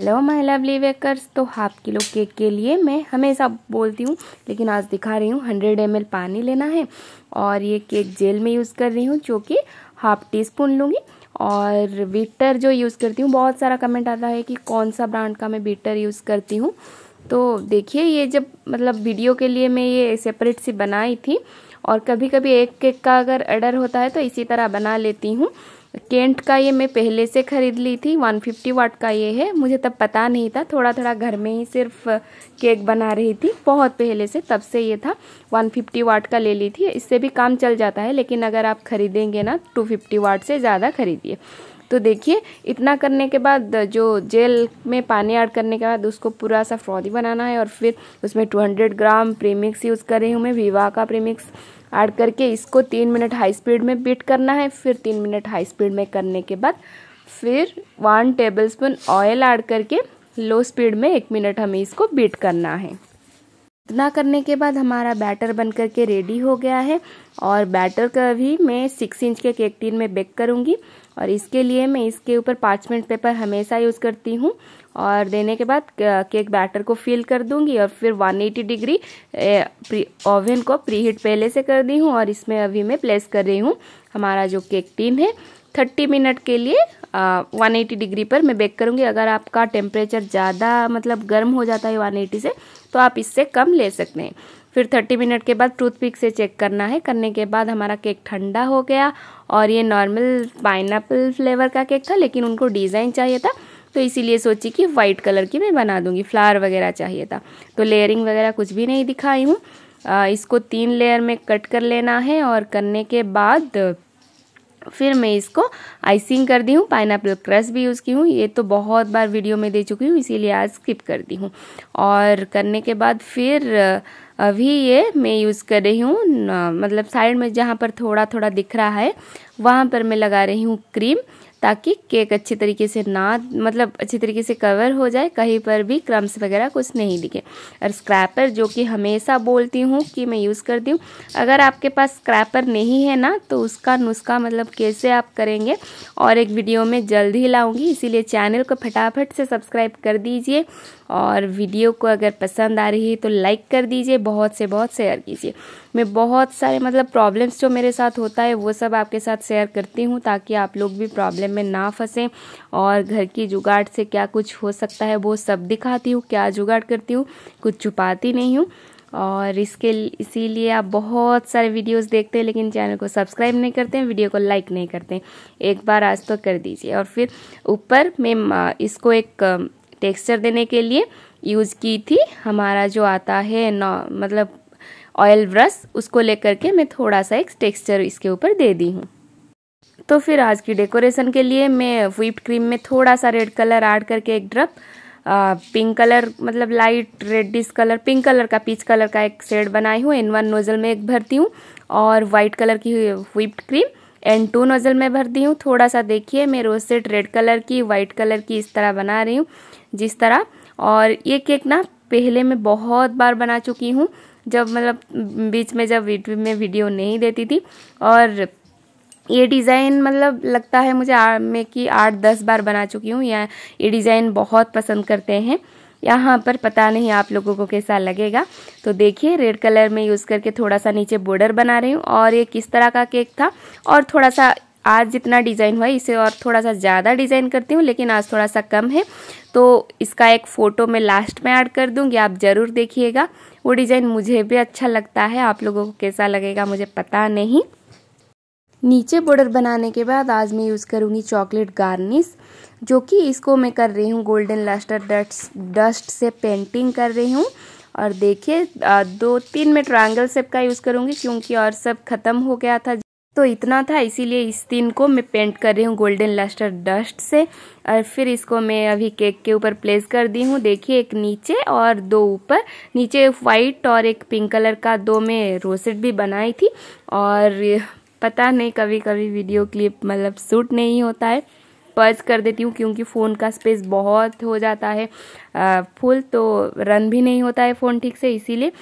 hello my lovely वेकर्स तो half kilo cake के लिए मैं हमेशा बोलती हूँ लेकिन आज दिखा रही हूँ हंड्रेड एम पानी लेना है और ये केक जेल में यूज़ कर रही हूँ जो कि हाफ टी स्पून लूँगी और बीटर जो यूज़ करती हूँ बहुत सारा कमेंट आता है कि कौन सा ब्रांड का मैं बीटर यूज़ करती हूँ तो देखिए ये जब मतलब वीडियो के लिए मैं ये सेपरेट सी बनाई थी और कभी कभी एक केक का अगर अर्डर होता है तो इसी तरह बना लेती हूँ केंट का ये मैं पहले से ख़रीद ली थी 150 वाट का ये है मुझे तब पता नहीं था थोड़ा थोड़ा घर में ही सिर्फ केक बना रही थी बहुत पहले से तब से ये था 150 वाट का ले ली थी इससे भी काम चल जाता है लेकिन अगर आप ख़रीदेंगे ना 250 वाट से ज़्यादा खरीदिए तो देखिए इतना करने के बाद जो जेल में पानी ऐड करने के बाद उसको पूरा सा फ्रॉदी बनाना है और फिर उसमें 200 ग्राम प्रीमिक्स यूज़ कर रही हूँ मैं विवाह का प्रीमिक्स ऐड करके इसको तीन मिनट हाई स्पीड में बीट करना है फिर तीन मिनट हाई स्पीड में करने के बाद फिर वन टेबल ऑयल ऐड करके लो स्पीड में एक मिनट हमें इसको बीट करना है इतना करने के बाद हमारा बैटर बन करके रेडी हो गया है और बैटर का भी मैं सिक्स इंच के केक टीन में बेक करूँगी और इसके लिए मैं इसके ऊपर पाँच मिनट पेपर हमेशा यूज़ करती हूँ और देने के बाद केक बैटर को फिल कर दूँगी और फिर 180 डिग्री ओवन को प्री हीट पहले से कर दी हूँ और इसमें अभी मैं प्लेस कर रही हूँ हमारा जो केक टीन है थर्टी मिनट के लिए वन एटी डिग्री पर मैं बेक करूँगी अगर आपका टेम्परेचर ज़्यादा मतलब गर्म हो जाता है वन एटी से तो आप इससे कम ले सकते हैं फिर 30 मिनट के बाद टूथपिक से चेक करना है करने के बाद हमारा केक ठंडा हो गया और ये नॉर्मल पाइन फ्लेवर का केक था लेकिन उनको डिज़ाइन चाहिए था तो इसीलिए सोची कि वाइट कलर की मैं बना दूंगी फ्लावर वगैरह चाहिए था तो लेयरिंग वगैरह कुछ भी नहीं दिखाई हूँ इसको तीन लेयर में कट कर लेना है और करने के बाद फिर मैं इसको आइसिंग कर दी हूँ पाइन क्रश भी यूज़ की हूँ ये तो बहुत बार वीडियो में दे चुकी हूँ इसीलिए आज स्किप कर दी हूँ और करने के बाद फिर अभी ये मैं यूज़ कर रही हूँ मतलब साइड में जहाँ पर थोड़ा थोड़ा दिख रहा है वहाँ पर मैं लगा रही हूँ क्रीम ताकि केक अच्छी तरीके से ना मतलब अच्छी तरीके से कवर हो जाए कहीं पर भी क्रम्स वगैरह कुछ नहीं दिखे और स्क्रैपर जो कि हमेशा बोलती हूँ कि मैं यूज़ करती हूँ अगर आपके पास स्क्रैपर नहीं है ना तो उसका नुस्खा मतलब कैसे आप करेंगे और एक वीडियो में जल्द ही लाऊँगी इसीलिए चैनल को फटाफट से सब्सक्राइब कर दीजिए और वीडियो को अगर पसंद आ रही है तो लाइक कर दीजिए बहुत से बहुत शेयर कीजिए मैं बहुत सारे मतलब प्रॉब्लम्स जो मेरे साथ होता है वो सब आपके साथ शेयर करती हूँ ताकि आप लोग भी प्रॉब्लम में ना फंसें और घर की जुगाड़ से क्या कुछ हो सकता है वो सब दिखाती हूँ क्या जुगाड़ करती हूँ कुछ छुपाती नहीं हूँ और इसके इसीलिए आप बहुत सारे वीडियोस देखते हैं लेकिन चैनल को सब्सक्राइब नहीं करते हैं वीडियो को लाइक नहीं करते एक बार आज तो कर दीजिए और फिर ऊपर मैं इसको एक टेक्सचर देने के लिए यूज़ की थी हमारा जो आता है नॉ मतलब ऑयल ब्रश उसको लेकर के मैं थोड़ा सा एक टेक्सचर इसके ऊपर दे दी हूँ तो फिर आज की डेकोरेशन के लिए मैं व्हीप क्रीम में थोड़ा सा रेड कलर ऐड करके एक ड्रप पिंक कलर मतलब light reddish colour pink colour का पीच कलर का एक शेड बनाई हूँ इन वन नोजल में एक भरती हूँ और वाइट कलर की whipped cream and two nozzle में भर दी हूँ थोड़ा सा देखिए मैं रोज सेट रेड कलर की वाइट कलर की इस तरह बना रही हूँ जिस तरह और ये केक ना पहले मैं बहुत बार बना चुकी हूँ जब मतलब बीच में जब यूट्यूब में वीडियो नहीं देती थी और ये डिज़ाइन मतलब लगता है मुझे आ, मैं कि आठ दस बार बना चुकी हूँ या ये डिज़ाइन बहुत पसंद करते हैं यहाँ पर पता नहीं आप लोगों को कैसा लगेगा तो देखिए रेड कलर में यूज़ करके थोड़ा सा नीचे बॉर्डर बना रही हूँ और ये किस तरह का केक था और थोड़ा सा आज जितना डिज़ाइन हुआ इसे और थोड़ा सा ज़्यादा डिज़ाइन करती हूँ लेकिन आज थोड़ा सा कम है तो इसका एक फ़ोटो मैं लास्ट में ऐड कर दूँगी आप ज़रूर देखिएगा वो डिज़ाइन मुझे भी अच्छा लगता है आप लोगों को कैसा लगेगा मुझे पता नहीं नीचे बॉर्डर बनाने के बाद आज मैं यूज़ करूँगी चॉकलेट गार्निश जो कि इसको मैं कर रही हूँ गोल्डन लस्टर डस्ट डस्ट से पेंटिंग कर रही हूँ और देखिए दो तीन मैं ट्रायंगल सेप का यूज़ करूँगी क्योंकि और सब ख़त्म हो गया था तो इतना था इसीलिए इस दिन को मैं पेंट कर रही हूँ गोल्डन लस्टर डस्ट से और फिर इसको मैं अभी केक के ऊपर प्लेस कर दी हूँ देखिए एक नीचे और दो ऊपर नीचे वाइट और एक पिंक कलर का दो मैं रोसेट भी बनाई थी और पता नहीं कभी कभी वीडियो क्लिप मतलब सूट नहीं होता है पर्स कर देती हूँ क्योंकि फ़ोन का स्पेस बहुत हो जाता है फुल तो रन भी नहीं होता है फ़ोन ठीक से इसीलिए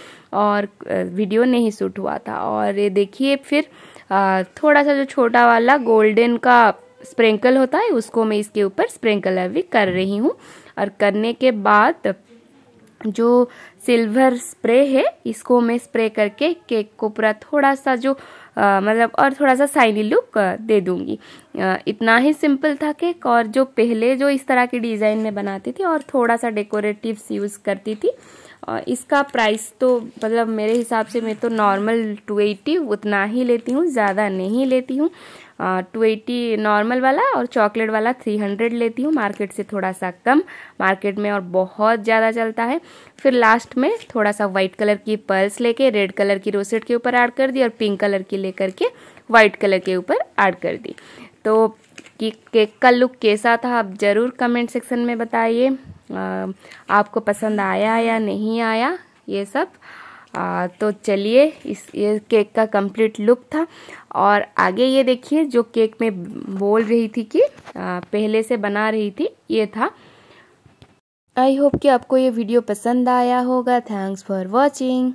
और वीडियो नहीं सूट हुआ था और ये देखिए फिर थोड़ा सा जो छोटा वाला गोल्डन का स्प्रिंकल होता है उसको मैं इसके ऊपर स्प्रिंकल अभी कर रही हूँ और करने के बाद जो सिल्वर स्प्रे है इसको मैं स्प्रे करके केक को पूरा थोड़ा सा जो मतलब और थोड़ा सा साइनी लुक दे दूँगी इतना ही सिंपल था केक और जो पहले जो इस तरह की डिज़ाइन में बनाती थी और थोड़ा सा डेकोरेटिव्स यूज़ करती थी इसका प्राइस तो मतलब मेरे हिसाब से मैं तो नॉर्मल टू एटी उतना ही लेती हूँ ज़्यादा नहीं लेती हूँ टू एटी नॉर्मल वाला और चॉकलेट वाला थ्री हंड्रेड लेती हूँ मार्केट से थोड़ा सा कम मार्केट में और बहुत ज़्यादा चलता है फिर लास्ट में थोड़ा सा वाइट कलर की पर्ल्स लेके रेड कलर की रोसेट के ऊपर ऐड कर दी और पिंक कलर की लेकर के वाइट कलर के ऊपर ऐड कर दी तो कि केक का लुक कैसा था आप ज़रूर कमेंट सेक्शन में बताइए आपको पसंद आया या नहीं आया ये सब आ, तो चलिए इस ये केक का कंप्लीट लुक था और आगे ये देखिए जो केक में बोल रही थी कि पहले से बना रही थी ये था आई होप कि आपको ये वीडियो पसंद आया होगा थैंक्स फॉर वॉचिंग